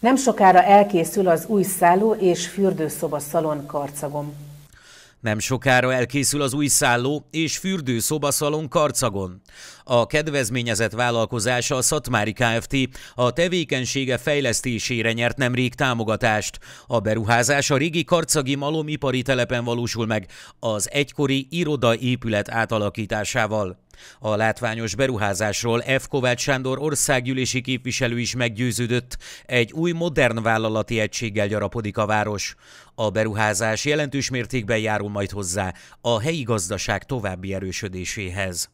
Nem sokára elkészül az új szálló és fürdőszoba szalon karcagom. Nem sokára elkészül az új szálló és fürdőszobaszalon Karcagon. A kedvezményezett vállalkozása a Szatmári Kft. a tevékenysége fejlesztésére nyert nemrég támogatást. A beruházás a régi karcagi malomipari telepen valósul meg, az egykori épület átalakításával. A látványos beruházásról F. Kovács Sándor országgyűlési képviselő is meggyőződött, egy új modern vállalati egységgel gyarapodik a város. A beruházás jelentős mértékben járul majd hozzá a helyi gazdaság további erősödéséhez.